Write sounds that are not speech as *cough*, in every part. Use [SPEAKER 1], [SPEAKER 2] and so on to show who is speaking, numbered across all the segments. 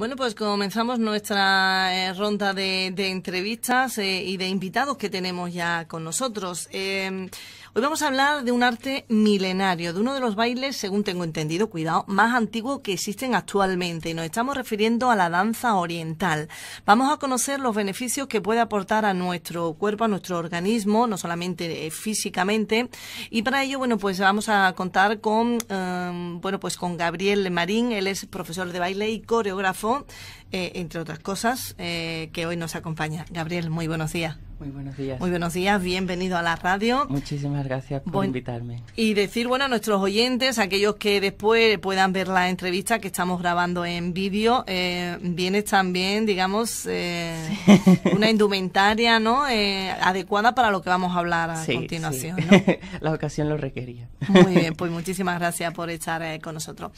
[SPEAKER 1] Bueno, pues comenzamos nuestra eh, ronda de, entrevistas eh, y de invitados que tenemos ya con nosotros. Em, Hoy vamos a hablar de un arte milenario, de uno de los bailes, según tengo entendido, cuidado, más antiguo que existen actualmente. Y nos estamos refiriendo a la danza oriental. Vamos a conocer los beneficios que puede aportar a nuestro cuerpo, a nuestro organismo, no solamente eh, físicamente. Y para ello, bueno, pues vamos a contar con, em, bueno, pues con Gabriel Marín. Él es profesor de baile y coreógrafo eh, entre otras cosas, eh, que hoy nos acompaña. Gabriel, muy buenos días. Muy
[SPEAKER 2] buenos días. Muy
[SPEAKER 1] buenos días, bienvenido a la radio.
[SPEAKER 2] Muchísimas gracias por invitarme.
[SPEAKER 1] Y decir, bueno, a nuestros oyentes, aquellos que después puedan ver la entrevista que estamos grabando en vídeo, eh, vienes también, digamos, eh, una indumentaria, ¿no? adecuada para lo que vamos a hablar a continuación.
[SPEAKER 2] *laughs* la ocasión lo requería.
[SPEAKER 1] Muy bien, pues muchísimas gracias por estar con nosotros.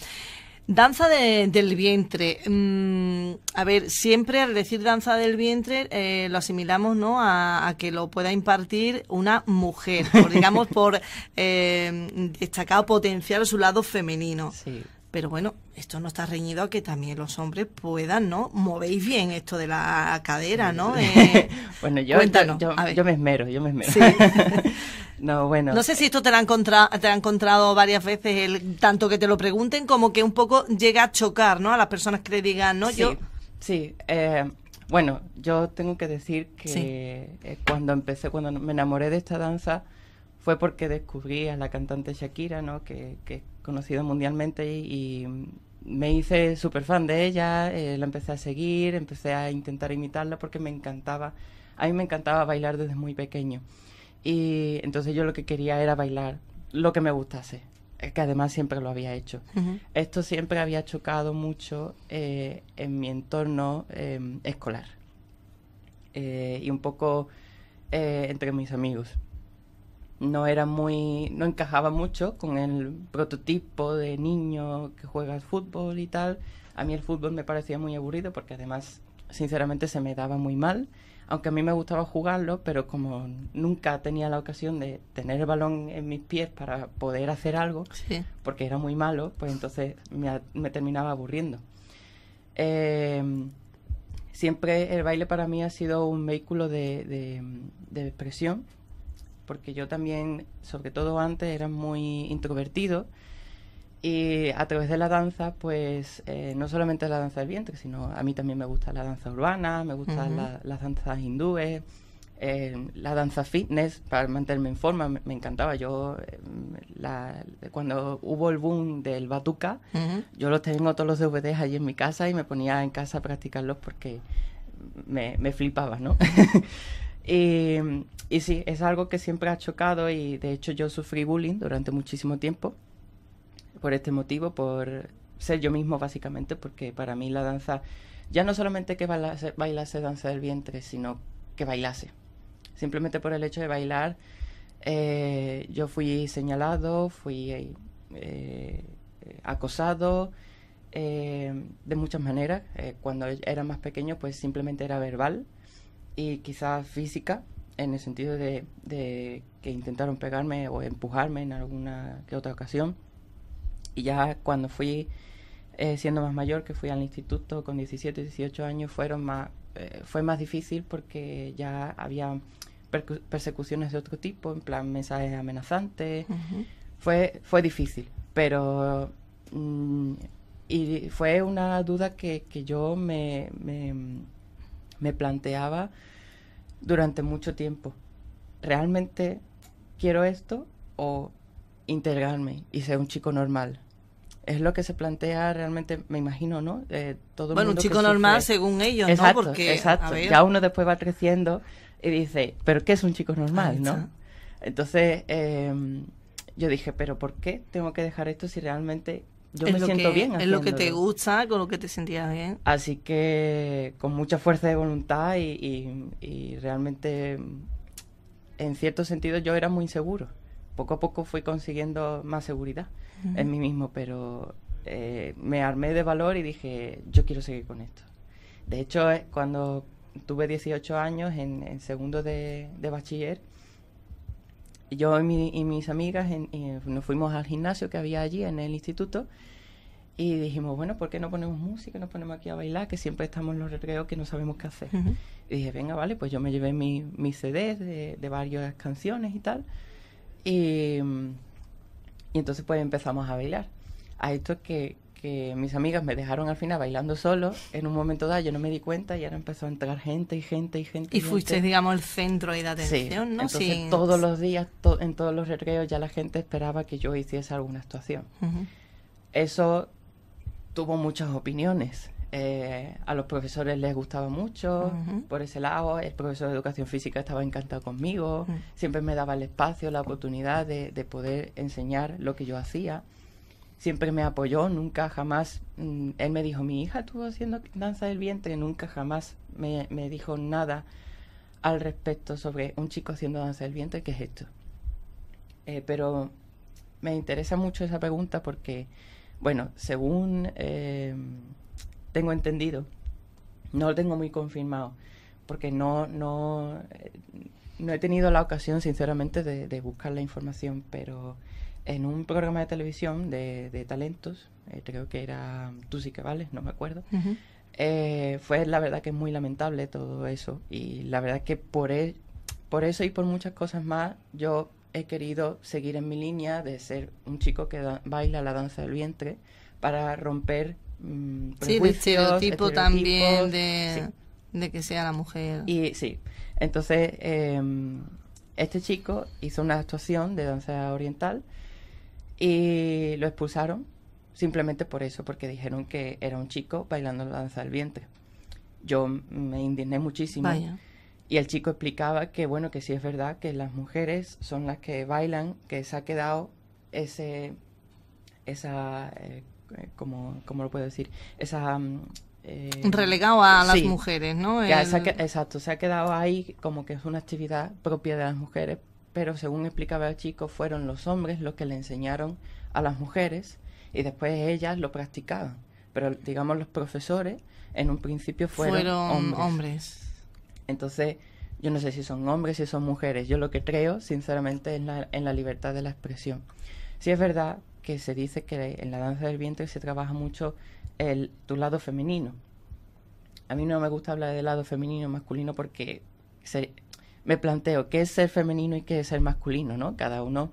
[SPEAKER 1] Danza del vientre. Mm, a ver, siempre al decir danza del vientre eh, lo asimilamos ¿no? A, que lo pueda impartir una mujer, digamos, *laughs* por eh, potencial potenciar su lado femenino. Sí. Pero bueno, esto no está reñido a que también los hombres puedan, ¿no? Movéis bien esto de la cadera, ¿no? Eh,
[SPEAKER 2] *laughs* bueno, yo, yo, me esmero, yo me esmero. ¿Sí? *laughs* No, bueno. No sé si esto
[SPEAKER 1] te lo, te han encontrado varias veces, el, tanto que te lo pregunten como que un poco llega a chocar, ¿no? A las personas que te digan, ¿no? Sí, yo...
[SPEAKER 2] sí. Eh, bueno, yo tengo que decir que eh, cuando empecé, cuando me enamoré de esta danza, fue porque descubrí a la cantante Shakira, ¿no? Que, que es conocida mundialmente y, me hice súper fan de ella, eh, la empecé a seguir, empecé a intentar imitarla porque me encantaba, a mí me encantaba bailar desde muy pequeño. Y entonces yo lo que quería era bailar lo que me gustase, eh, que además siempre lo había hecho. Esto siempre había chocado mucho eh, en mi entorno em, escolar eh, y un poco entre mis amigos. No era muy, no encajaba mucho con el prototipo de niño que juega al fútbol y tal. A mí el fútbol me parecía muy aburrido porque además sinceramente se me daba muy mal, aunque a mí me gustaba jugarlo, pero como nunca tenía la ocasión de tener el balón en mis pies para poder hacer algo, porque era muy malo, pues entonces me, terminaba aburriendo. Em, siempre el baile para mí ha sido un vehículo de, de expresión, porque yo también, sobre todo antes, era muy introvertido y a través de la danza, pues eh, no solamente la danza del vientre, sino a mí también me gusta la danza urbana, me gustan las danzas hindúes, eh, la danza fitness para mantenerme en forma, me, encantaba. Yo, em, cuando hubo el boom del batuca, yo los tengo todos los DVDs allí en mi casa y me ponía en casa a practicarlos porque me, flipaba, ¿no? *laughs* y sí, es algo que siempre ha chocado y de hecho yo sufrí bullying durante muchísimo tiempo por este motivo, por ser yo mismo básicamente, porque para mí la danza, ya no solamente que bailase, bailase danza del vientre, sino que bailase. Simplemente por el hecho de bailar, eh, yo fui señalado, fui eh, eh, acosado de muchas maneras. cuando era más pequeño, pues simplemente era verbal y quizás física, en el sentido de que intentaron pegarme o empujarme en alguna que otra ocasión y ya cuando fui eh, siendo más mayor, que fui al instituto con 17, 18 años, fueron más, eh, fue más difícil porque ya había persecuciones de otro tipo, en plan mensajes amenazantes. fue, fue difícil, pero... Mm, y fue una duda que, yo me, me, me planteaba durante mucho tiempo. ¿Realmente quiero esto o integrarme y ser un chico normal? es lo que se plantea realmente, me imagino, ¿no? Eh, todo bueno, un chico normal según ellos, ¿no? Porque, exacto. Ya uno después va creciendo y dice, ¿pero qué es un chico normal, no? Entonces, em, yo dije, ¿pero por qué tengo que dejar esto si realmente yo me siento bien? Es lo que te gusta,
[SPEAKER 1] con lo que te sentías bien.
[SPEAKER 2] Así que con mucha fuerza de voluntad y, y realmente, en cierto sentido, yo era muy inseguro poco a poco fui consiguiendo más seguridad en mí mismo, pero eh, me armé de valor y dije, yo quiero seguir con esto. De hecho, eh, cuando tuve 18 años, en, segundo de, bachiller, yo y, mis amigas nos fuimos al gimnasio que había allí en el instituto y dijimos, bueno, ¿por qué no ponemos música, nos ponemos aquí a bailar? Que siempre estamos en los recreos que no sabemos qué hacer. Y dije, venga, vale, pues yo me llevé mis mi CDs de, de varias canciones y tal y, y entonces pues empezamos a bailar. A esto que, que mis amigas me dejaron al final bailando solo. En un momento dado yo no me di cuenta y ahora empezó a entrar gente y gente y gente. Y, fuiste, digamos, el centro
[SPEAKER 1] de atención, ¿no? Entonces, todos los
[SPEAKER 2] días, en todos los recreos, ya la gente esperaba que yo hiciese alguna actuación. Eso tuvo muchas opiniones. Eh, a los profesores les gustaba mucho, por ese lado, el profesor de educación física estaba encantado conmigo, siempre me daba el espacio, la oportunidad de, poder enseñar lo que yo hacía, siempre me apoyó, nunca jamás, mm, él me dijo, mi hija estuvo haciendo danza del vientre, nunca jamás me, dijo nada al respecto sobre un chico haciendo danza del vientre, ¿qué es esto? Eh, pero me interesa mucho esa pregunta porque, bueno, según... Eh, tengo entendido. No lo tengo muy confirmado, porque no, no, no he tenido la ocasión, sinceramente, de, buscar la información, pero en un programa de televisión de, talentos, eh, creo que era Tú sí que vales, no me acuerdo, eh, fue la verdad que es muy lamentable todo eso. Y la verdad que por, e, por eso y por muchas cosas más, yo he querido seguir en mi línea de ser un chico que baila la danza del vientre para romper Mm, sí, de estereotipo también de,
[SPEAKER 1] que sea la mujer.
[SPEAKER 2] Y sí, entonces em, este chico hizo una actuación de danza oriental y lo expulsaron simplemente por eso, porque dijeron que era un chico bailando la danza del vientre. Yo me indigné muchísimo. Y el chico explicaba que, bueno, que sí es verdad que las mujeres son las que bailan, que se ha quedado ese, esa eh, eh, como, lo puedo decir, esa... Mm, eh, relegado a las mujeres, ¿no? exacto, se ha quedado ahí como que es una actividad propia de las mujeres, pero según explicaba el chico, fueron los hombres los que le enseñaron a las mujeres y después ellas lo practicaban. Pero digamos los profesores en un principio fueron, hombres. Entonces, yo no sé si son hombres, si son mujeres. Yo lo que creo, sinceramente, es la, en la libertad de la expresión. Si es verdad que se dice que en la danza del vientre se trabaja mucho el, tu lado femenino. A mí no me gusta hablar del lado femenino masculino porque me planteo qué es ser femenino y qué es ser masculino, ¿no? Cada uno.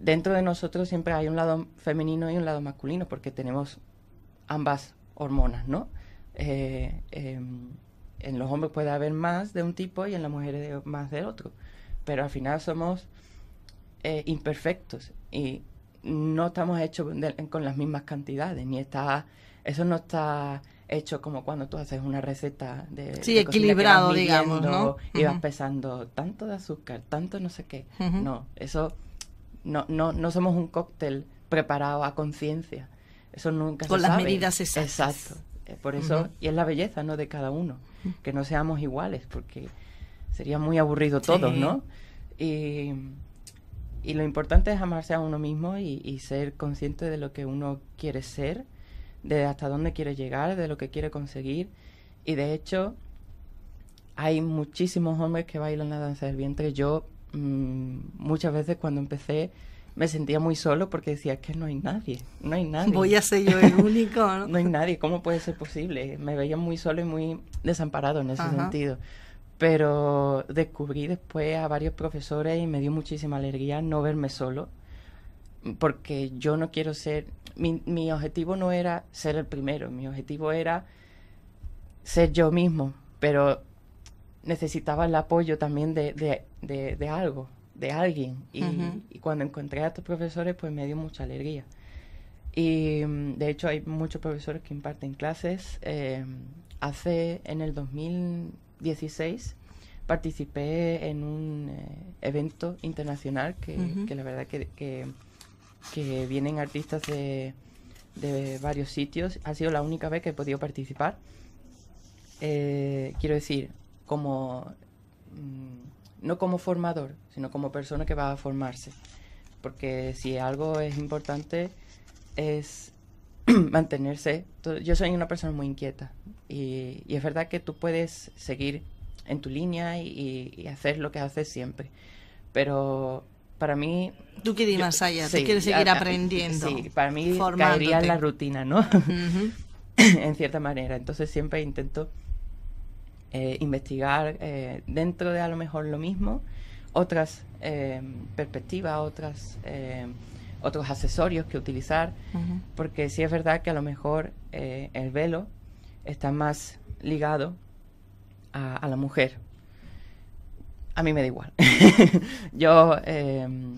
[SPEAKER 2] Dentro de nosotros siempre hay un lado femenino y un lado masculino porque tenemos ambas hormonas, ¿no? Eh, em, en los hombres puede haber más de un tipo y en las mujeres más del otro. Pero al final somos eh, imperfectos y no estamos hechos con las mismas cantidades, ni está, eso no está hecho como cuando tú haces una receta de sí equilibrado digamos no y vas pesando tanto de azúcar tanto no sé qué no eso no no no somos un cóctel preparado a conciencia eso nunca se con las medidas exactas exacto eh, por eso y es la belleza no de cada uno que no seamos iguales porque sería muy aburrido todos no y y lo importante es amarse a uno mismo y, ser consciente de lo que uno quiere ser, de hasta dónde quiere llegar, de lo que quiere conseguir. Y de hecho, hay muchísimos hombres que bailan la danza del vientre. Yo mm, muchas veces cuando empecé me sentía muy solo porque decía, que no hay nadie, no hay nadie. Voy a ser yo el *laughs* único, ¿no? hay nadie, ¿cómo puede ser posible? Me veía muy solo y muy desamparado en ese sentido. Pero descubrí después a varios profesores y me dio muchísima alegría no verme solo, porque yo no quiero ser, mi, mi objetivo no era ser el primero, mi objetivo era ser yo mismo, pero necesitaba el apoyo también de, algo, de alguien. Y, cuando encontré a estos profesores, pues me dio mucha alegría. Y mm, de hecho hay muchos profesores que imparten clases. Eh, hace en el 2000, 16 participé en un eh, evento internacional que, la verdad que, vienen artistas de, varios sitios. Ha sido la única vez que he podido participar. Eh, quiero decir, como mm, no como formador, sino como persona que va a formarse. Porque si algo es importante es *clears throat* mantenerse. Yo soy una persona muy inquieta y, es verdad que tú puedes seguir en tu línea y, hacer lo que haces siempre, pero para mí... Tú quieres ir más allá, tú quieres seguir aprendiendo. Sí, para mí caería en la rutina, ¿no? *laughs* en cierta manera. Entonces siempre intento eh, investigar eh, dentro de a lo mejor lo mismo, otras eh, perspectivas, otras otros accesorios que utilizar, porque sí es verdad que a lo mejor eh, el velo está más ligado a, la mujer. A mí me da igual. *laughs* Yo, em,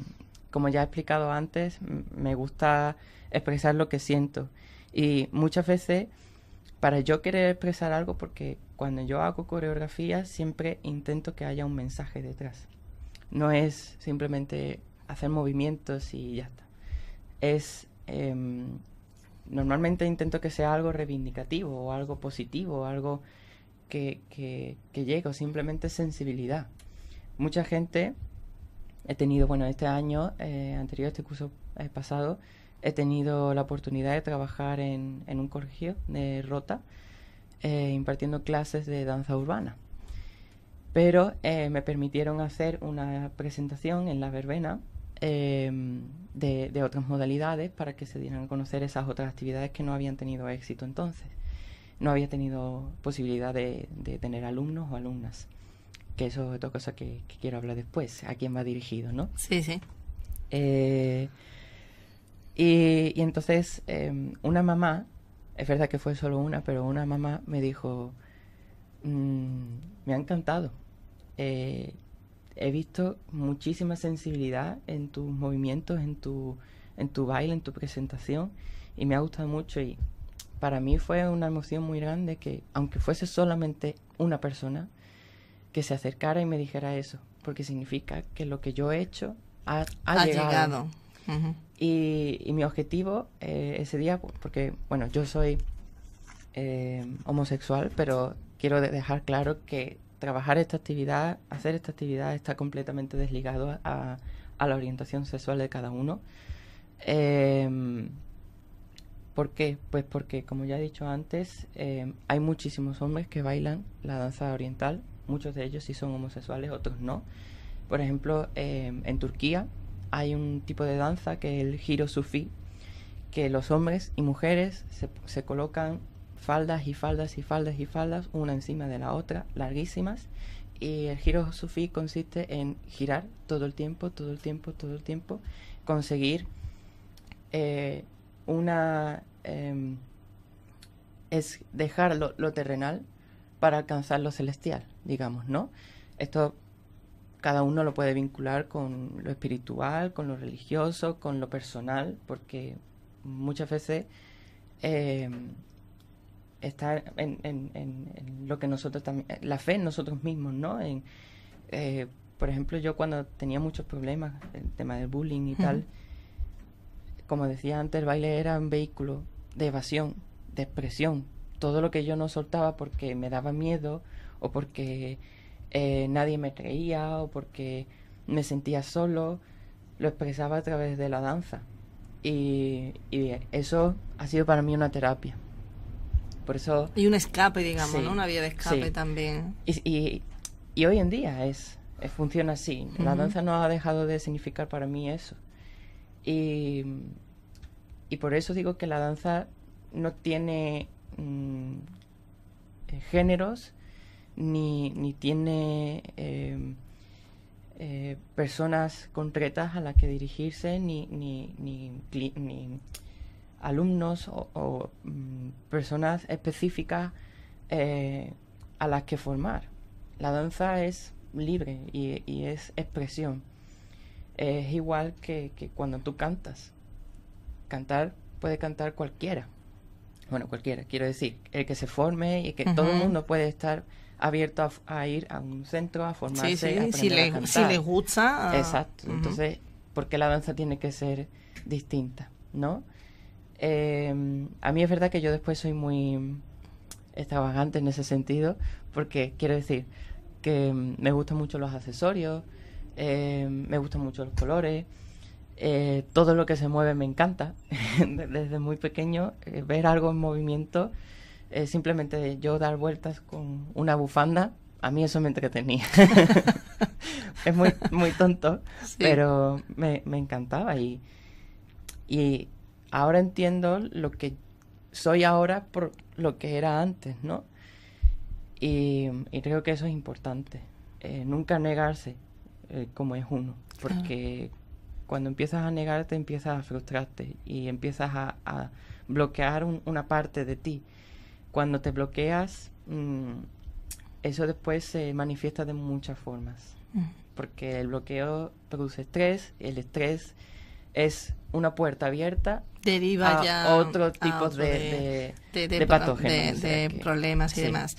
[SPEAKER 2] como ya he explicado antes, me gusta expresar lo que siento. Y muchas veces, para yo querer expresar algo, porque cuando yo hago coreografía, siempre intento que haya un mensaje detrás. No es simplemente hacer movimientos y ya está es em, normalmente intento que sea algo reivindicativo o algo positivo, o algo que, llegue, o simplemente sensibilidad. Mucha gente, he tenido, bueno, este año eh, anterior, este curso eh, pasado, he tenido la oportunidad de trabajar en, en un colegio de Rota, eh, impartiendo clases de danza urbana. Pero me permitieron hacer una presentación en la verbena Em, de, otras modalidades para que se dieran a conocer esas otras actividades que no habían tenido éxito entonces. No había tenido posibilidad de, tener alumnos o alumnas, que eso es otra cosa que, quiero hablar después, a quién va dirigido, ¿no? Sí, sí. Eh, y, entonces em, una mamá, es verdad que fue solo una, pero una mamá me dijo, mm, me ha encantado. Eh, he visto muchísima sensibilidad en tus movimientos, en tu, en tu baile, en tu presentación y me ha gustado mucho y para mí fue una emoción muy grande que, aunque fuese solamente una persona, que se acercara y me dijera eso, porque significa que lo que yo he hecho ha, ha, llegado. y, mi objetivo eh, ese día, porque, bueno, yo soy eh, homosexual, pero quiero dejar claro que trabajar esta actividad, hacer esta actividad está completamente desligado a, la orientación sexual de cada uno. Em, ¿Por qué? Pues porque, como ya he dicho antes, em, hay muchísimos hombres que bailan la danza oriental, muchos de ellos sí son homosexuales, otros no. Por ejemplo, em, en Turquía hay un tipo de danza que es el giro sufí, que los hombres y mujeres se, se colocan faldas y faldas y faldas y faldas, una encima de la otra, larguísimas. Y el giro sufí consiste en girar todo el tiempo, todo el tiempo, todo el tiempo, conseguir eh, una... Em, es dejar lo, terrenal para alcanzar lo celestial, digamos, ¿no? Esto cada uno lo puede vincular con lo espiritual, con lo religioso, con lo personal, porque muchas veces eh, está en, lo que nosotros también, la fe en nosotros mismos, ¿no? En, eh, por ejemplo, yo cuando tenía muchos problemas, el tema del bullying y tal, como decía antes, el baile era un vehículo de evasión, de expresión. Todo lo que yo no soltaba porque me daba miedo o porque eh, nadie me creía o porque me sentía solo, lo expresaba a través de la danza. Y, y eso ha sido para mí una terapia.
[SPEAKER 1] Y un escape, digamos, ¿no? Una vía de escape también.
[SPEAKER 2] Y, hoy en día es, eh, funciona así. La danza no ha dejado de significar para mí eso. Y, por eso digo que la danza no tiene mm, eh, géneros ni, tiene em, eh, personas concretas a las que dirigirse ni, ni, ni alumnos o, mm, personas específicas eh, a las que formar. La danza es libre y, es expresión. Es igual que, cuando tú cantas. Cantar puede cantar cualquiera. Bueno, cualquiera, quiero decir, el que se forme y que todo el mundo puede estar abierto a, ir a un centro a formarse. Sí, si, le, si les gusta. Ah, Exacto. Entonces, ¿por qué la danza tiene que ser distinta? ¿No? Em, a mí es verdad que yo después soy muy extravagante en ese sentido, porque quiero decir que em, me gustan mucho los accesorios, em, me gustan mucho los colores, eh, todo lo que se mueve me encanta. *laughs* Desde muy pequeño, eh, ver algo en movimiento, eh, simplemente yo dar vueltas con una bufanda, a mí eso me entretenía. *laughs* es muy, muy tonto, pero me, me encantaba y ahora entiendo lo que soy ahora por lo que era antes, ¿no? Y, creo que eso es importante. Eh, nunca negarse eh, como es uno, porque cuando empiezas a negarte empiezas a frustrarte y empiezas a, bloquear una parte de ti. Cuando te bloqueas, mm, eso después se manifiesta de muchas formas, mm. porque el bloqueo produce estrés, el estrés es una puerta abierta deriva a otro tipo de, de, patógenos. De, problemas y demás.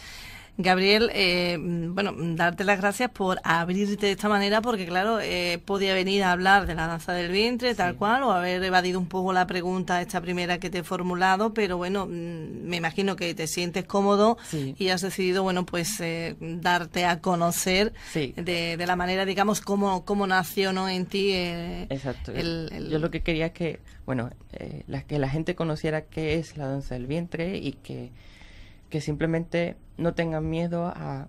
[SPEAKER 1] Gabriel, eh, bueno, darte las gracias por abrirte de esta manera, porque claro, eh, podía venir a hablar de la danza del vientre, tal cual, o haber evadido un poco la pregunta esta primera que te he formulado, pero bueno, mm, me imagino que te sientes cómodo y has decidido, bueno, pues eh, darte a conocer de, la manera, digamos, cómo, cómo nació ¿no? en ti. Exacto.
[SPEAKER 2] Yo lo que quería es que, bueno, que la gente conociera qué es la danza del vientre y que que simplemente no tengan miedo a,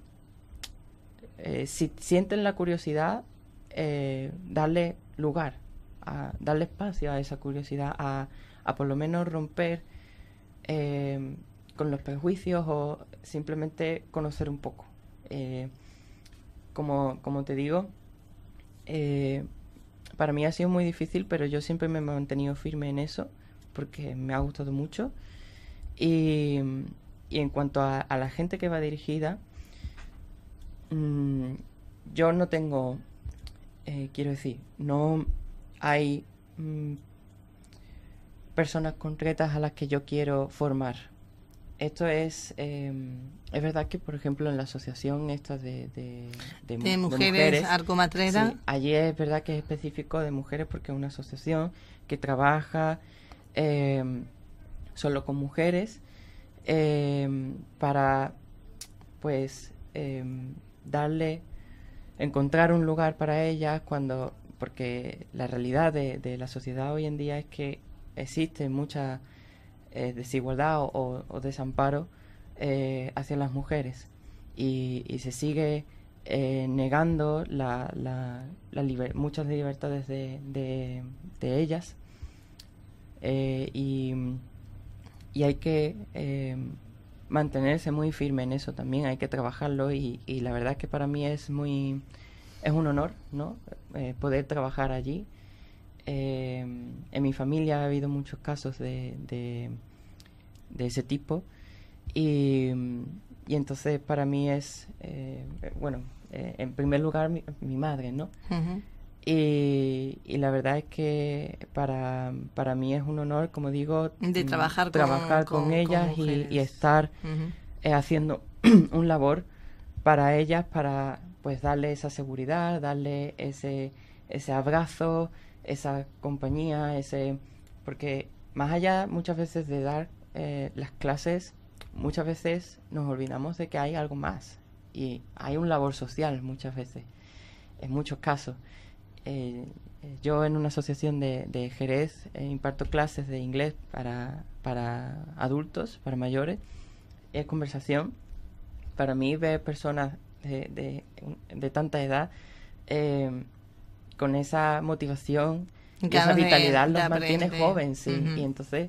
[SPEAKER 2] eh, si sienten la curiosidad, eh, darle lugar, a darle espacio a esa curiosidad, a, a por lo menos romper eh, con los prejuicios o simplemente conocer un poco. Como, como, te digo, para mí ha sido muy difícil, pero yo siempre me he mantenido firme en eso porque me ha gustado mucho. Y, y en cuanto a, la gente que va dirigida, mm, yo no tengo, eh, quiero decir, no hay mm, personas concretas a las que yo quiero formar. Esto es, em, es verdad que, por ejemplo, en la asociación esta de, de, mujeres, Arco Matrera. allí es verdad que es específico de mujeres porque es una asociación que trabaja em, solo con mujeres Em, para pues em, darle, encontrar un lugar para ellas cuando, porque la realidad de, la sociedad hoy en día es que existe mucha eh, desigualdad o, desamparo eh, hacia las mujeres y, se sigue eh, negando la, muchas libertades de, de ellas y y hay que eh, mantenerse muy firme en eso también, hay que trabajarlo y, la verdad es que para mí es muy, es un honor, ¿no? Eh, poder trabajar allí. Eh, en mi familia ha habido muchos casos de, de, ese tipo y, entonces para mí es, bueno, en primer lugar mi, madre, ¿no? Y, la verdad es que para, para, mí es un honor, como digo, de mm, trabajar, con, ellas y, estar eh, haciendo *clears throat* un labor para ellas, para pues darle esa seguridad, darle ese, ese abrazo, esa compañía, ese porque más allá muchas veces de dar eh, las clases, muchas veces nos olvidamos de que hay algo más y hay un labor social muchas veces, en muchos casos. Eh, yo en una asociación de, Jerez eh, imparto clases de inglés para, para adultos, para mayores. Es conversación. Para mí ver personas de, tanta edad eh, con esa motivación esa vitalidad los mantiene joven, Y entonces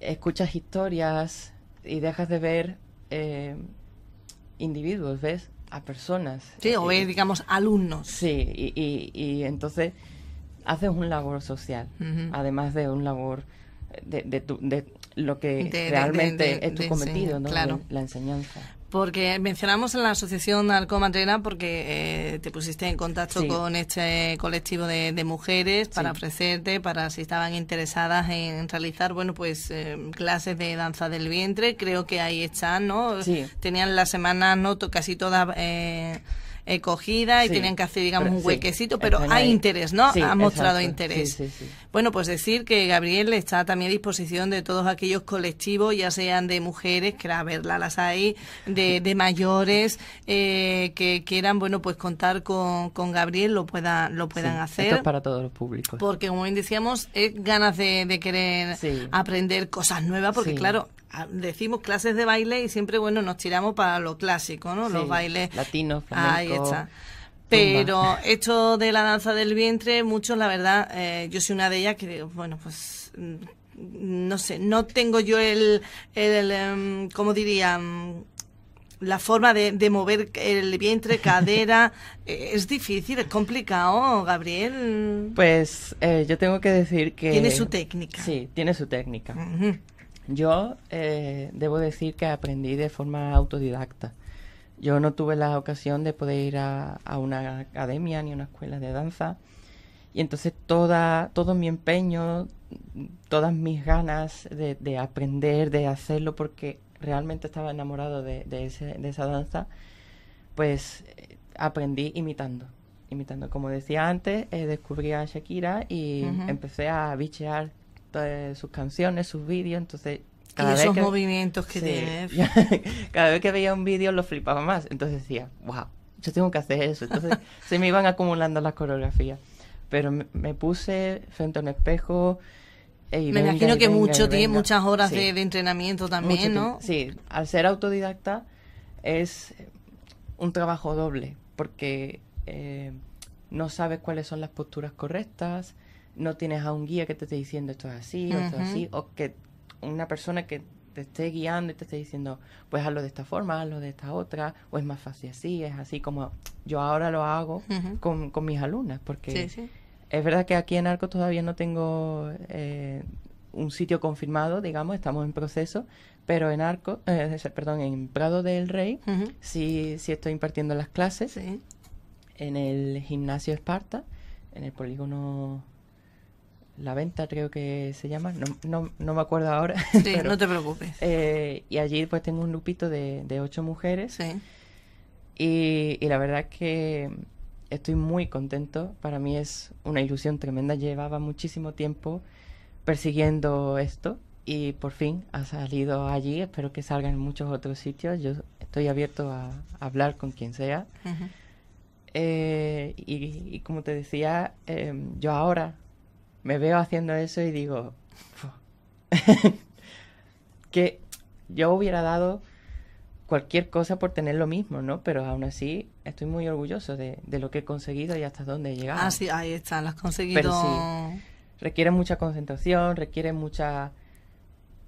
[SPEAKER 2] escuchas historias y dejas de ver individuos, ¿ves? a personas. Sí, o es, digamos, alumnos. Sí, y, y, entonces haces un labor social, además de un labor de, de, lo que realmente es tu cometido, La enseñanza.
[SPEAKER 1] Porque mencionamos en la Asociación Narcomatrera porque eh, te pusiste en contacto con este colectivo de, mujeres para ofrecerte, para si estaban interesadas en realizar, bueno, pues em, clases de danza del vientre. Creo que ahí están, ¿no? Tenían la semana, ¿no? Casi todas... Eh, y tenían que hacer, digamos, un huequecito, pero este, hay interés, ¿no? ha mostrado interés. Bueno, pues decir que Gabriel está también a disposición de todos aquellos colectivos, ya sean de mujeres, que a verla las hay, de, mayores, eh, que quieran, bueno, pues contar con, con Gabriel, lo puedan, lo puedan hacer. Esto es
[SPEAKER 2] para todos los públicos. Porque,
[SPEAKER 1] como bien decíamos, es ganas de querer aprender cosas nuevas, porque claro, decimos clases de baile y siempre, bueno, nos tiramos para lo clásico, ¿no? Los bailes
[SPEAKER 2] latinos, Ahí está.
[SPEAKER 1] Pero esto de la danza del vientre, muchos, la verdad, eh, yo soy una de ellas que bueno, pues mm, no sé, no tengo yo el, el, em, ¿cómo diría? Mm, la forma de, mover el vientre, cadera, *laughs* eh, es difícil, es complicado, Gabriel.
[SPEAKER 2] Pues eh, yo tengo que decir que... Tiene su técnica. Sí, tiene su técnica. Yo eh, debo decir que aprendí de forma autodidacta. Yo no tuve la ocasión de poder ir a, una academia ni a una escuela de danza. Y entonces toda, todo mi empeño, todas mis ganas de, aprender, de hacerlo, porque realmente estaba enamorado de, esa danza, pues eh, aprendí imitando. Imitando, como decía antes, eh, descubrí a Shakira y empecé a bichear sus canciones, sus vídeos, entonces... Cada esos vez que, movimientos que *laughs* cada vez que veía un vídeo lo flipaba más, entonces decía, wow, yo tengo que hacer eso. Entonces *laughs* se me iban acumulando las coreografías. Pero me, puse frente a un espejo. y me imagino que mucho, tiene muchas horas de,
[SPEAKER 1] entrenamiento también, ¿no? Sí,
[SPEAKER 2] al ser autodidacta es un trabajo doble, porque eh, no sabes cuáles son las posturas correctas, no tienes a un guía que te esté diciendo esto es así o esto es así, o que una persona que te esté guiando y te esté diciendo, pues hazlo de esta forma, hazlo de esta otra, o es más fácil así, es así como yo ahora lo hago con, mis alumnas, porque es verdad que aquí en Arco todavía no tengo eh, un sitio confirmado, digamos, estamos en proceso, pero en Arco, *laughs* eh, perdón, en Prado del Rey sí, sí estoy impartiendo las clases en el gimnasio Esparta, en el polígono la Venta creo que se llama, no, me acuerdo ahora. *laughs* Sí, no te preocupes. Eh, y allí pues tengo un lupito... de, ocho mujeres. Sí. Y, la verdad que estoy muy contento, para mí es una ilusión tremenda, llevaba muchísimo tiempo persiguiendo esto y por fin ha salido allí, espero que salga en muchos otros sitios, yo estoy abierto a, hablar con quien sea. Eh, y, como te decía, eh, yo ahora me veo haciendo eso y digo, *laughs* que yo hubiera dado cualquier cosa por tener lo mismo, ¿no? Pero aún así estoy muy orgulloso de, lo que he conseguido y hasta dónde he llegado.
[SPEAKER 1] Ah, sí, ahí están las has Pero sí,
[SPEAKER 2] requiere mucha concentración, requiere mucha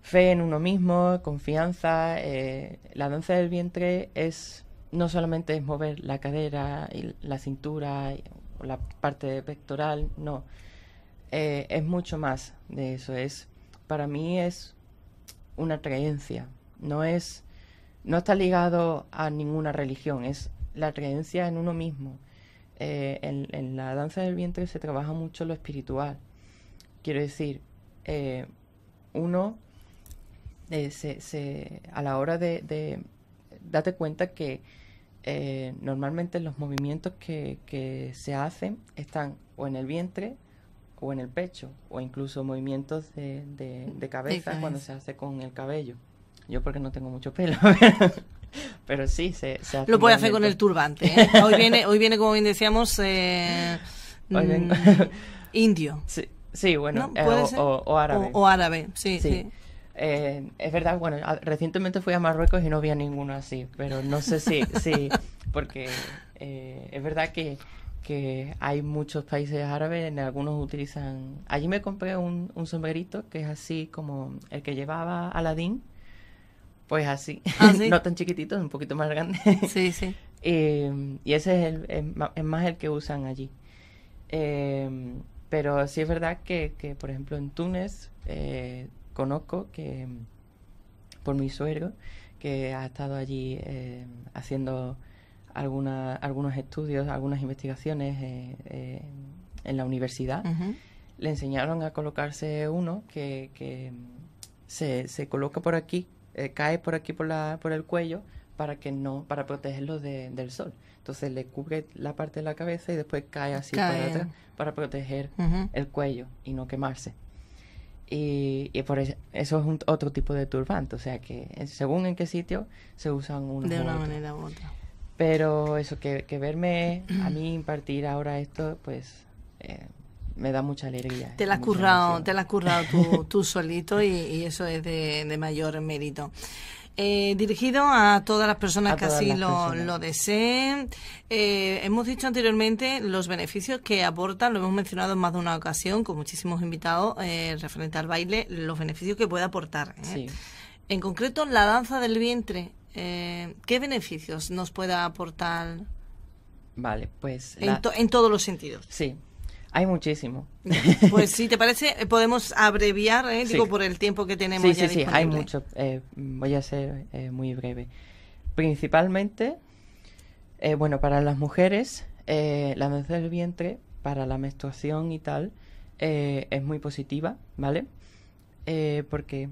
[SPEAKER 2] fe en uno mismo, confianza. Eh, la danza del vientre es no solamente es mover la cadera y la cintura o la parte pectoral, no eh, es mucho más de eso. Es, para mí es una creencia. No es, no está ligado a ninguna religión. Es la creencia en uno mismo. Eh, en, la danza del vientre se trabaja mucho lo espiritual. Quiero decir, eh, uno a la hora de, date cuenta que normalmente los movimientos que, que, se hacen están o en el vientre o en el pecho o incluso movimientos de, de, cabeza, cuando se hace con el cabello. Yo porque no tengo mucho pelo. *laughs* Pero sí, se, hace Lo puede hacer con el turbante. ¿eh? Hoy, viene,
[SPEAKER 1] hoy viene, como bien decíamos, eh, *laughs* mm, indio. Sí, sí bueno, eh, o, árabe. O, árabe, sí. sí. es verdad, bueno,
[SPEAKER 2] recientemente fui a Marruecos y no vi a ninguno así, pero no sé si, *laughs* sí porque es verdad que que hay muchos países árabes, en algunos utilizan... Allí me compré un, sombrerito que es así como el que llevaba Aladín, pues así, ah, *laughs* no tan chiquitito, un poquito más grande. *laughs* Sí, sí. Em, y ese es, el, es más el que usan allí. Em, pero sí es verdad que, por ejemplo, en Túnez eh, conozco que, por mi suegro, que ha estado allí eh, haciendo alguna, algunos estudios, algunas investigaciones eh, eh, en la universidad, le enseñaron a colocarse uno que, se, se, coloca por aquí, eh, cae por aquí por, la, por el cuello para que no, para protegerlo del sol. Entonces le cubre la parte de la cabeza y después cae así para atrás para proteger el cuello y no quemarse. Y, por eso, es otro tipo de turbante, o sea que según en qué sitio se usan uno. De una manera u otra. Pero eso, que, verme a mí *clears throat* impartir ahora esto, pues eh, me da mucha alegría. Te la has currado, te
[SPEAKER 1] la currado tú, *laughs* solito y, eso es de, mayor mérito. Eh, dirigido a todas las personas que así lo, deseen. Eh, hemos dicho anteriormente los beneficios que aporta, lo hemos mencionado en más de una ocasión con muchísimos invitados referente al baile, los beneficios que puede aportar. En concreto, la danza del vientre eh, ¿qué beneficios nos pueda aportar?
[SPEAKER 2] Vale, pues... En,
[SPEAKER 1] todos los sentidos. Sí,
[SPEAKER 2] hay muchísimo.
[SPEAKER 1] *laughs* Pues *laughs* si te parece, eh, podemos abreviar, eh, digo, por el tiempo que tenemos. Sí, sí, sí, hay mucho.
[SPEAKER 2] voy a ser muy breve. Principalmente, bueno, para las mujeres, la danza del vientre, para la menstruación y tal, es muy positiva, ¿vale? porque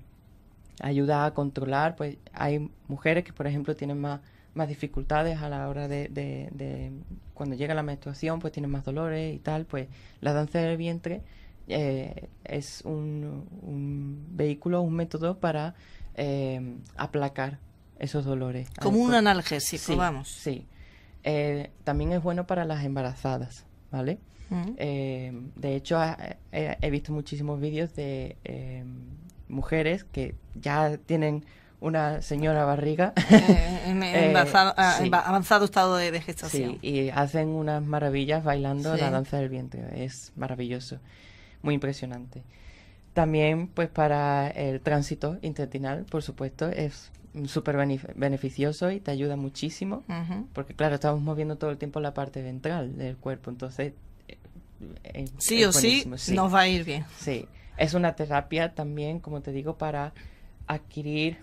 [SPEAKER 2] ayuda a controlar, pues hay mujeres que, por ejemplo, tienen más, más dificultades a la hora de, cuando llega la menstruación, pues tienen más dolores y tal, pues la danza del vientre eh, es un, vehículo, un método para eh, aplacar esos dolores. Como un analgésico, vamos. Sí. Eh, también es bueno para las embarazadas, ¿vale? Mm. de hecho, he visto muchísimos vídeos de mujeres que ya tienen una señora barriga. en, avanzado, estado de, gestación. Sí, y hacen unas maravillas bailando la danza del vientre. Es maravilloso, muy impresionante. También, pues para el tránsito intestinal, por supuesto, es súper beneficioso y te ayuda muchísimo, porque claro, estamos moviendo todo el tiempo la parte ventral del cuerpo, entonces... Eh, eh, sí o sí, sí, nos va a ir bien. Sí. Es una terapia también, como te digo, para adquirir,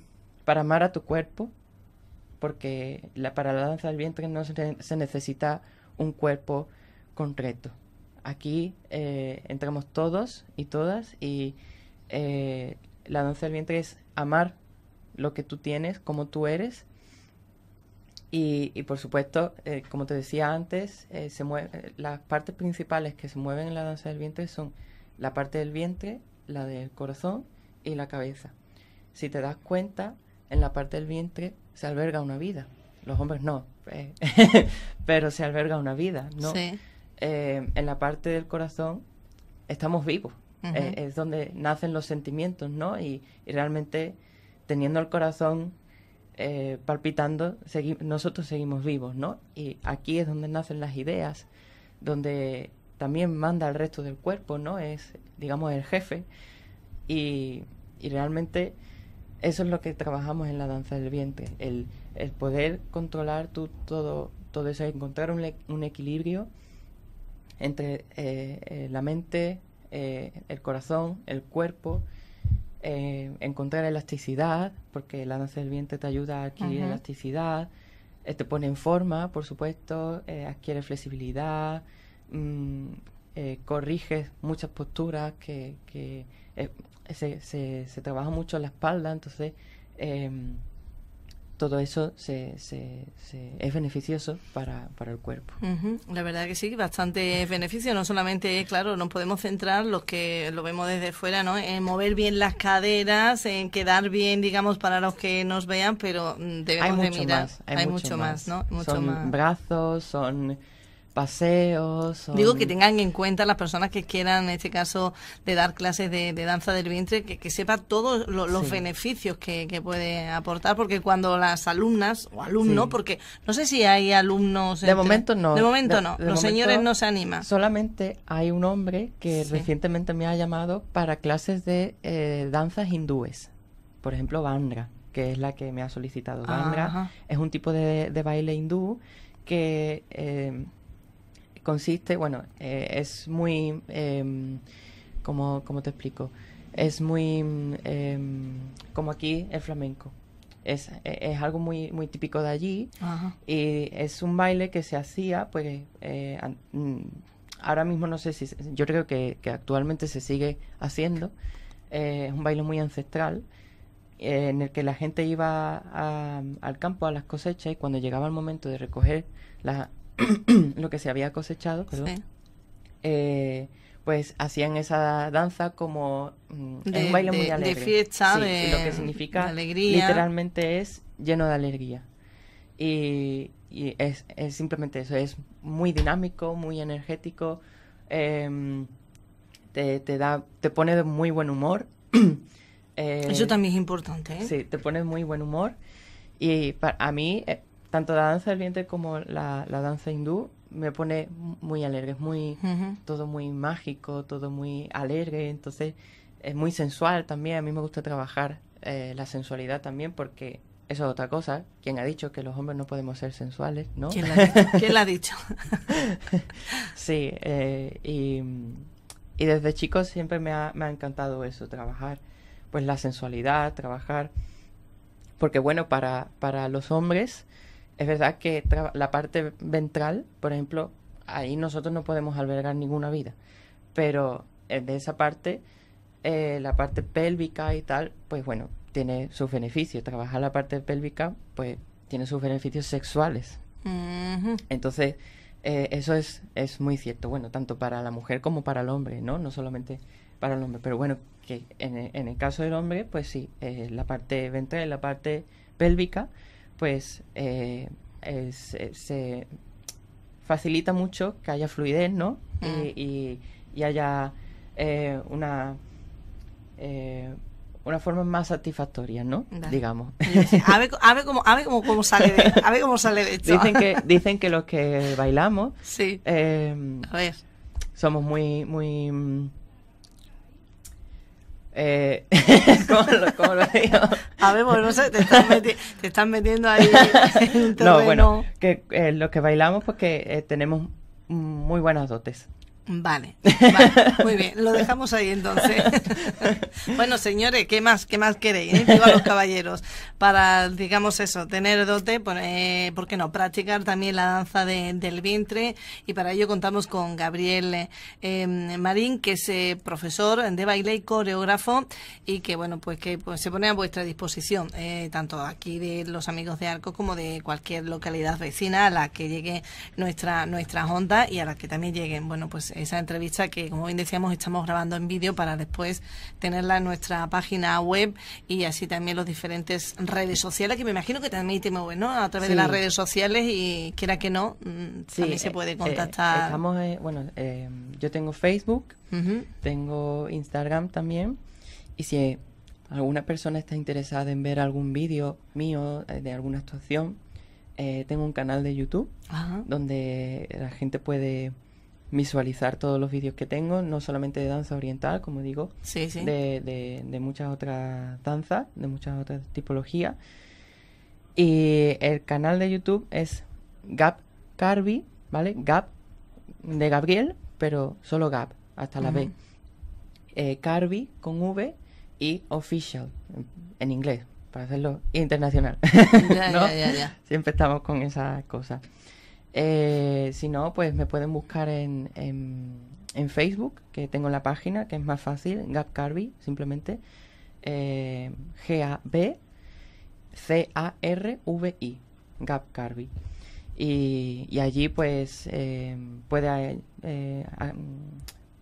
[SPEAKER 2] para amar a tu cuerpo, porque la, para la danza del vientre no se, necesita un cuerpo concreto. Aquí eh, entramos todos y todas y eh, la danza del vientre es amar lo que tú tienes, como tú eres. Y, por supuesto, eh, como te decía antes, se las partes principales que se mueven en la danza del vientre son la parte del vientre, la del corazón y la cabeza. Si te das cuenta, en la parte del vientre se alberga una vida. Los hombres no, eh, *laughs* pero se alberga una vida, ¿no? Eh, en la parte del corazón estamos vivos, eh, es donde nacen los sentimientos, ¿no? Y, realmente teniendo el corazón palpitando, nosotros seguimos vivos, ¿no? Y aquí es donde nacen las ideas, donde también manda al resto del cuerpo, ¿no? Es, digamos, el jefe. Y, realmente eso es lo que trabajamos en la danza del vientre, el, poder controlar todo, todo eso, encontrar un, equilibrio entre eh, eh, la mente, eh, el corazón, el cuerpo, encontrar elasticidad, porque la danza del vientre te ayuda a adquirir elasticidad, te pone en forma, por supuesto, adquiere flexibilidad, Mm, eh, corrige muchas posturas, que, eh, se, se, trabaja mucho la espalda, entonces em, todo eso es beneficioso para, para el cuerpo.
[SPEAKER 1] La verdad que sí, bastante beneficio. No solamente, claro, no podemos centrar, los que lo vemos desde fuera, ¿no? en mover bien las caderas, en quedar bien, digamos, para los que nos vean, pero mm, debemos hay mucho de mirar. Más, hay, mucho, más, ¿no? Mucho son más.
[SPEAKER 2] brazos, son paseos. Digo que tengan
[SPEAKER 1] en cuenta las personas que quieran, en este caso, de dar clases de, danza del vientre, que, que sepa todos los beneficios que, puede aportar, porque cuando las alumnas o alumnos, porque no sé si hay alumnos... De momento no. De momento no, los señores no se animan.
[SPEAKER 2] Solamente hay un hombre que recientemente me ha llamado para clases de eh, danzas hindúes, por ejemplo, Bandra que es la que me ha solicitado. Bandra es un tipo de, baile hindú que eh, consiste, bueno, eh, es muy, em, ¿cómo como, te explico, es muy, em, como aquí el flamenco. E, es, algo muy, muy típico de allí y es un baile que se hacía, pues eh, mm, ahora mismo no sé si, yo creo que, actualmente se sigue haciendo, eh, es un baile muy ancestral en el que la gente iba al campo a las cosechas y cuando llegaba el momento de recoger las. *clears throat* lo que se había cosechado, eh, pues hacían esa danza como mm, un baile muy alegre. De fiesta, sí, lo que significa alegría. literalmente es lleno de alegría. Y, es, simplemente eso, es muy dinámico, muy energético, em, te, da, te pone de muy buen humor. *clears throat* Eh, eso también es importante. ¿eh? Sí, te pone de muy buen humor. Y para, mí tanto la danza del vientre como la, danza hindú me pone muy alegre, es muy, todo muy mágico, todo muy alegre, entonces es muy sensual también, a mí me gusta trabajar eh, la sensualidad también porque eso es otra cosa. ¿Quién ha dicho que los hombres no podemos ser sensuales? ¿no? ¿Quién la ha *laughs* dicho? *laughs* sí, eh, y, desde chico siempre me ha, encantado eso, trabajar pues la sensualidad, trabajar... Porque bueno, para, para los hombres es verdad que la parte ventral, por ejemplo, ahí nosotros no podemos albergar ninguna vida, pero eh, de esa parte, eh, la parte pélvica y tal, pues bueno, tiene sus beneficios. Trabajar la parte pélvica, pues tiene sus beneficios sexuales. Entonces, eh, eso es, muy cierto, bueno, tanto para la mujer como para el hombre, ¿no? No solamente para el hombre, pero bueno, que en, el caso del hombre, pues sí, la parte ventral y la parte pélvica pues eh, eh, se facilita mucho que haya fluidez, ¿no? Mm. Eh, y, y, haya eh, una, una forma más satisfactoria, ¿no? Digamos.
[SPEAKER 1] A ver, cómo, a ver cómo, sale de, a ver cómo sale de esto. Dicen que,
[SPEAKER 2] dicen que los que bailamos sí. a somos muy, muy eh, *laughs*
[SPEAKER 1] ¿cómo, lo, ¿Cómo A ver, ver, no sé, te estás, te metiendo ahí No, bueno,
[SPEAKER 2] que eh, los que bailamos, pues que eh, tenemos muy buenos dotes.
[SPEAKER 1] *laughs* Vale, muy bien, lo dejamos ahí entonces. *laughs* bueno, señores, ¿qué más, qué más queréis? ¿Eh? los caballeros, para, digamos eso, tener dote, pues, eh, por, qué no? Practicar también la danza del vientre y para ello contamos con Gabriel eh, Marín, que es profesor de baile y coreógrafo y que, bueno, pues que pues, se pone a vuestra disposición, tanto aquí de los amigos de Arco como de cualquier localidad vecina a la que llegue nuestra, nuestra onda y a la que también lleguen, bueno, pues esa entrevista que, como bien decíamos, estamos grabando en vídeo para después tenerla en nuestra página web y así también los diferentes redes sociales, que me imagino que también te ¿no? A través de las redes sociales y quiera que no, mm, sí, también se eh, puede eh, contactar.
[SPEAKER 2] Eh, bueno, yo tengo Facebook, tengo Instagram también y si alguna persona está interesada en ver algún vídeo mío de alguna actuación, tengo un canal de YouTube donde la gente puede visualizar todos los vídeos que tengo, no solamente de danza oriental, como digo, De, de, muchas otras danzas, de muchas otras tipologías. Y el canal de YouTube es Gap Carby, ¿vale? Gap de Gabriel, pero solo Gap, hasta la B. Eh, Carby con V y Official, en inglés, para hacerlo internacional. *laughs* Siempre estamos con esas cosas. Eh, si no, pues me pueden buscar en, en, Facebook, que tengo la página, que es más fácil, gap Carby, simplemente. Eh, G-A-B-C-A-R-V-I, gap Carby. Y, allí pues eh, puede,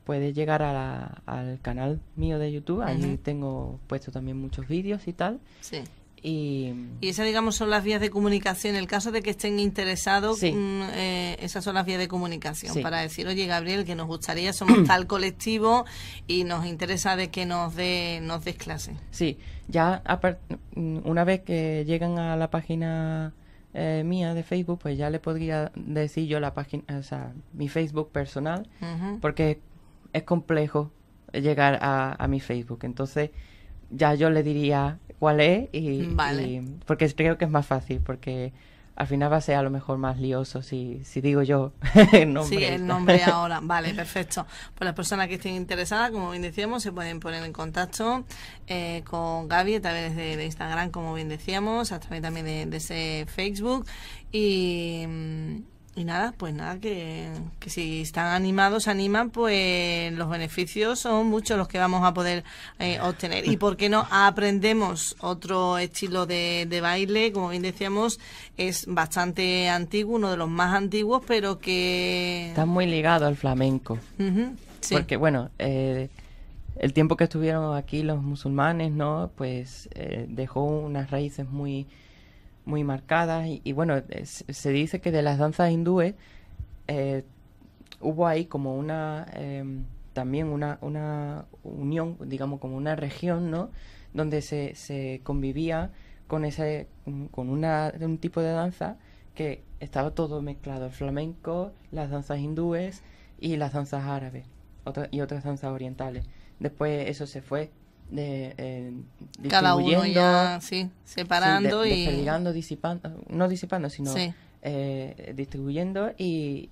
[SPEAKER 2] puede llegar al canal mío de YouTube. Allí tengo puesto también muchos vídeos y tal. Sí. Y,
[SPEAKER 1] esas, digamos, son las vías de comunicación. el caso de que estén interesados, mm, eh, esas son las vías de comunicación para decir, oye, Gabriel, que nos gustaría, somos *clears throat* tal colectivo y nos interesa de que nos, de, nos des clase.
[SPEAKER 2] Sí, ya mm, una vez que llegan a la página eh, mía de Facebook, pues ya le podría decir yo la página, o sea, mi Facebook personal, porque es complejo llegar a mi Facebook. Entonces ya yo le diría cuál es y, vale. porque creo que es más fácil porque al final va a ser a lo mejor más lioso si, si digo yo *laughs* el nombre. Sí, el nombre ahora.
[SPEAKER 1] Vale, perfecto. Pues las personas que estén interesadas, como bien decíamos, se pueden poner en contacto eh, con Gaby a través de, Instagram, como bien decíamos, a través también de, de ese Facebook. Y mm, y nada, pues nada, que, si están animados, animan, pues los beneficios son muchos los que vamos a poder eh, obtener. Y por qué no aprendemos otro estilo de, baile, como bien decíamos, es bastante antiguo, uno de los más antiguos, pero que...
[SPEAKER 2] Está muy ligado al flamenco. Porque bueno, eh, el tiempo que estuvieron aquí los musulmanes, ¿no? Pues eh, dejó unas raíces muy muy marcadas. Y, bueno, se dice que de las danzas hindúes eh, hubo ahí como una, em, también una, una unión, digamos, como una región, ¿no? Donde se, se convivía con, ese, con una, un tipo de danza que estaba todo mezclado, el flamenco, las danzas hindúes y las danzas árabes y otras danzas orientales. Después eso se fue eh, Cada uno ya, sí, separando y... Desperdigando, disipando, no disipando, sino eh, distribuyendo y,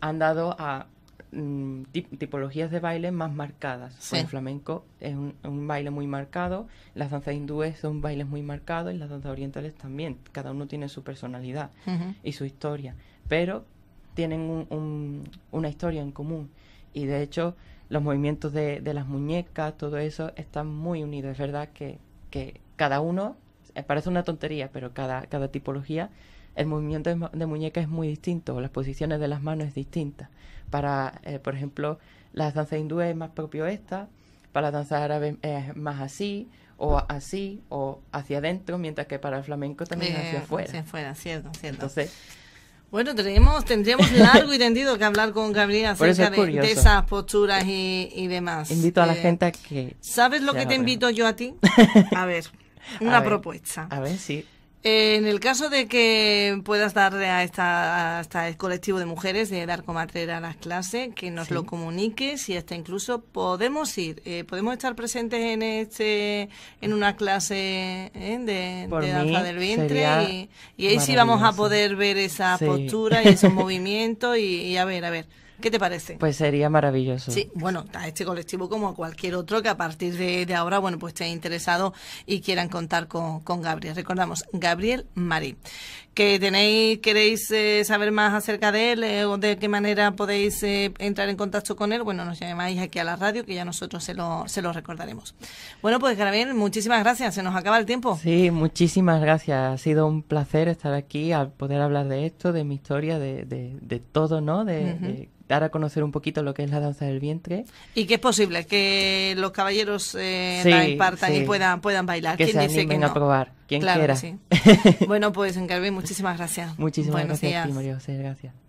[SPEAKER 2] han dado a mm, tipologías de baile más marcadas. el flamenco es un, baile muy marcado, las danzas hindúes son bailes muy marcados y las danzas orientales también. Cada uno tiene su personalidad y su historia, pero tienen una historia en común. Y de hecho, los movimientos de, de, las muñecas, todo eso está muy unido. Es verdad que, que cada uno, eh, parece una tontería, pero cada, cada tipología, el movimiento de, muñeca es muy distinto, las posiciones de las manos es distinta. Para, eh, por ejemplo, la danzas hindúes es más propio esta, para la danzas árabes es más así, o así, o hacia adentro, mientras que para el flamenco
[SPEAKER 1] también es hacia eh, afuera. Hacia afuera, cierto, Entonces, bueno, tenemos, tendríamos largo y tendido que hablar con Gabriela acerca de, esas posturas y, demás. Invito a la eh, gente a
[SPEAKER 2] que... ¿Sabes lo que te invito
[SPEAKER 1] yo a ti? *laughs* A ver, una propuesta. A ver, sí. En el caso de que puedas darle a esta, a este colectivo de mujeres de dar Matera a las clases, que nos lo comuniques y hasta incluso podemos ir, eh, podemos estar presentes en este, en una clase eh, de, de danza del vientre y, ahí sí vamos a poder ver esa postura y esos *laughs* movimientos y a ver, a ver. ¿Qué te parece? Pues
[SPEAKER 2] sería maravilloso. Sí,
[SPEAKER 1] bueno, a este colectivo como a cualquier otro que a partir de, ahora, bueno, pues esté interesado y quieran contar con, con Gabriel. Recordamos, Gabriel Marí que tenéis, queréis eh, saber más acerca de él eh, o de qué manera podéis eh, entrar en contacto con él, bueno, nos llamáis aquí a la radio que ya nosotros se lo, se lo recordaremos. Bueno, pues Gabriel, muchísimas gracias, se nos acaba el tiempo.
[SPEAKER 2] Sí, muchísimas gracias, ha sido un placer estar aquí, al poder hablar de esto, de mi historia, de, de, todo, ¿no? de, dar a conocer un poquito lo que es la danza del vientre.
[SPEAKER 1] Y que es posible que los caballeros la impartan y puedan, puedan bailar. ¿Quién dice que no? a probar, quien quiera. *laughs* bueno, pues muchísimas Muchísimas gracias. Muchísimas Buenos gracias días. a ti,
[SPEAKER 2] María José. Gracias.